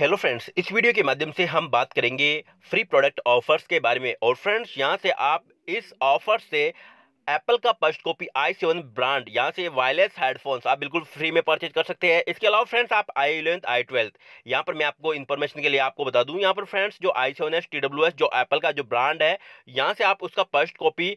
hello friends इस video के माध्यम से हम बात करेंगे फ्री प्रोडक्ट ऑफर्स के बारे में और फ्रेंड्स यहाँ से आप इस ऑफर से एप्पल का first copy I seven brand यहाँ से वायरलेस हेडफोन्स आप बिल्कुल फ्री में परचेज कर सकते हैं इसके अलावा फ्रेंड्स आप आई इलेवंथ आई ट्वेल्थ यहाँ पर मैं आपको इन्फॉर्मेशन के लिए आपको बता दूँ यहाँ पर फ्रेंड्स जो I seven S T W S जो एप्पल का जो ब्रांड है यहाँ से आप उसका फर्स्ट कॉपी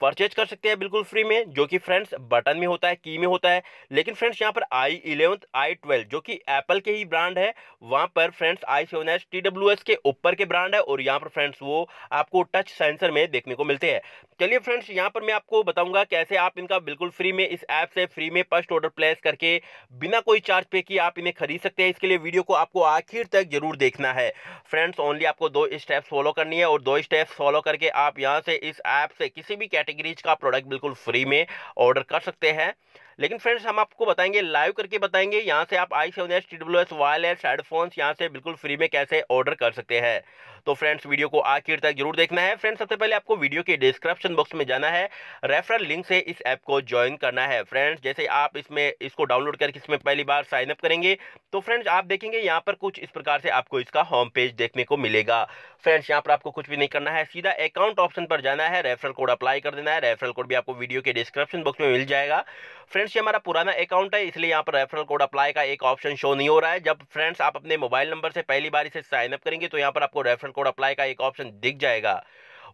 परचेज कर सकते हैं बिल्कुल फ्री में जो कि फ्रेंड्स बटन में होता है की में होता है लेकिन फ्रेंड्स यहाँ पर आई इलेवंथ आई ट्वेल्व जो कि एप्पल के ही ब्रांड है वहाँ पर friends I seven S T W S के ऊपर के ब्रांड है और यहाँ पर फ्रेंड्स वो आपको टच सेंसर में देखने को मिलते हैं चलिए फ्रेंड्स यहाँ पर मैं आपको बताऊंगा कैसे आप इनका बिल्कुल फ्री में इस ऐप से फ्री में फर्स्ट ऑर्डर प्लेस करके बिना कोई चार्ज पे किए आप इन्हें खरीद सकते हैं इसके लिए वीडियो को आपको आखिर तक जरूर देखना है फ्रेंड्स ओनली आपको दो स्टेप्स फॉलो करनी है और दो स्टेप्स फॉलो करके आप यहाँ से इस ऐप से किसी भी कैटेगरीज का प्रोडक्ट बिल्कुल फ्री में ऑर्डर कर सकते हैं लेकिन फ्रेंड्स हम आपको बताएंगे लाइव करके बताएंगे यहाँ से आप I seven S T W S wireless headphones यहाँ से बिल्कुल फ्री में कैसे ऑर्डर कर सकते हैं तो फ्रेंड्स वीडियो को आखिर तक जरूर देखना है फ्रेंड्स सबसे पहले आपको वीडियो के डिस्क्रिप्शन बॉक्स में जाना है रेफरल लिंक से इस ऐप को ज्वाइन करना है फ्रेंड्स जैसे आप इसमें इसको डाउनलोड करके इसमें पहली बार साइनअप करेंगे तो फ्रेंड्स आप देखेंगे यहाँ पर कुछ इस प्रकार से आपको इसका होम पेज देखने को मिलेगा फ्रेंड्स यहाँ पर आपको कुछ भी नहीं करना है सीधा अकाउंट ऑप्शन पर जाना है रेफरल कोड अप्लाई कर देना है रेफरल कोड भी आपको वीडियो के डिस्क्रिप्शन बॉक्स में मिल जाएगा फ्रेंड्स फ्रेंड्स ये हमारा पुराना अकाउंट है इसलिए यहाँ पर रेफरल कोड अप्लाई का एक ऑप्शन शो नहीं हो रहा है जब फ्रेंड्स आप अपने मोबाइल नंबर से पहली बार इसे साइनअप करेंगे तो यहाँ पर आपको रेफरल कोड अप्लाई का एक ऑप्शन दिख जाएगा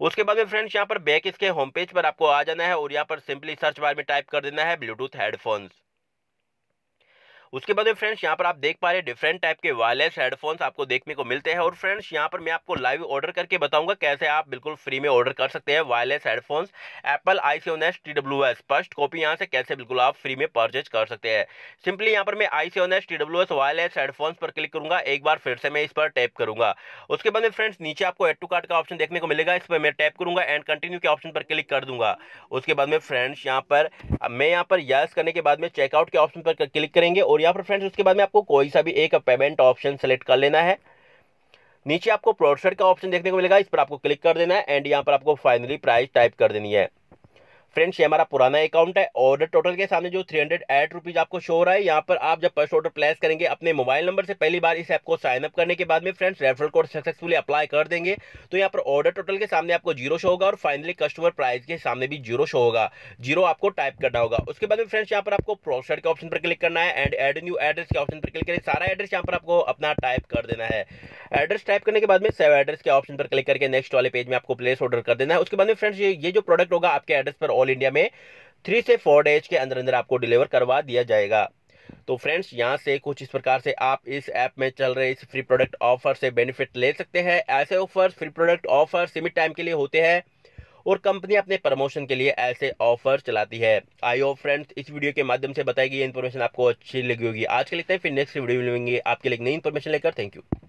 उसके बाद में फ्रेंड्स यहाँ पर बैक इसके होम पेज पर आपको आ जाना है और यहाँ पर सिंपली सर्च बार में टाइप कर देना है ब्लूटूथ हेडफोन्स उसके बाद फ्रेंड्स यहाँ पर आप देख पा रहे हैं डिफरेंट टाइप के वायरलेस हेडफोन्स आपको देखने को मिलते हैं और फ्रेंड्स यहाँ पर मैं आपको लाइव ऑर्डर करके बताऊंगा कैसे आप बिल्कुल फ्री में ऑर्डर कर सकते हैं wireless headphones Apple I C S T W S first copy यहाँ से कैसे बिल्कुल आप फ्री में परचेज कर सकते हैं सिंपली यहाँ पर मैं I C S T W S wireless headphones पर क्लिक करूंगा एक बार फिर से मैं इस पर टैप करूंगा उसके बाद फ्रेंड्स नीचे आपको एड टू कार्ड का ऑप्शन देखने को मिलेगा इस पर मैं टैप करूंगा एंड कंटिन्यू के ऑप्शन पर क्लिक कर दूंगा उसके बाद में फ्रेंड्स यहाँ पर मैं यहाँ पर यस करने के बाद में चेकआउट के ऑप्शन पर क्लिक करेंगे और यहाँ पर फ्रेंड्स उसके बाद में आपको कोई सा भी एक पेमेंट ऑप्शन सेलेक्ट कर लेना है नीचे आपको प्रोडसर का ऑप्शन देखने को मिलेगा इस पर आपको क्लिक कर देना है एंड यहाँ पर आपको फाइनली प्राइस टाइप कर देनी है फ्रेंड्स ये हमारा पुराना अकाउंट है ऑर्डर टोटल के सामने जो थ्री हंड्रेड एट रुपीज़ आपको शो हो रहा है यहाँ पर आप जब फर्स्ट ऑर्डर प्लेस करेंगे अपने मोबाइल नंबर से पहली बार इस ऐप को साइन अप करने के बाद में friends referral code successfully apply कर देंगे तो यहाँ पर ऑर्डर टोटल के सामने आपको जीरो शो होगा और फाइनली कस्टमर प्राइस के सामने भी जीरो शो होगा जीरो आपको टाइप करना होगा उसके बाद में फ्रेंड्स यहाँ पर आपको प्रोसेड के ऑप्शन पर क्लिक करना है एंड एड न्यू एड्रेस के ऑप्शन पर क्लिक करें सारा एड्रेस यहाँ पर आपको अपना टाइप कर देना है एड्रेस टाइप करने के बाद में सेव एड्रेस के ऑप्शन पर क्लिक करके नेक्स्ट वाले पेज में आपको प्लेस ऑर्डर कर देना है उसके बाद में फ्रेंड्स ये जो प्रोडक्ट होगा आपके एड्रेस पर ऑल इंडिया में थ्री से फोर डेज के अंदर अंदर आपको डिलीवर करवा दिया जाएगा तो फ्रेंड्स यहाँ से कुछ इस प्रकार से आप इस ऐप में चल रहे इस फ्री प्रोडक्ट ऑफर से बेनिफिट ले सकते हैं ऐसे ऑफर्स फ्री प्रोडक्ट ऑफर सीमित टाइम के लिए होते हैं और कंपनी अपने प्रमोशन के लिए ऐसे ऑफर चलाती है आई होप फ्रेंड्स इस वीडियो के माध्यम से बताएगी ये इन्फॉर्मेशन आपको अच्छी लगी होगी आज के लिखते हैं फिर नेक्स्ट वीडियो मिलेंगे आपके लिए नई इन्फॉर्मेशन लेकर थैंक यू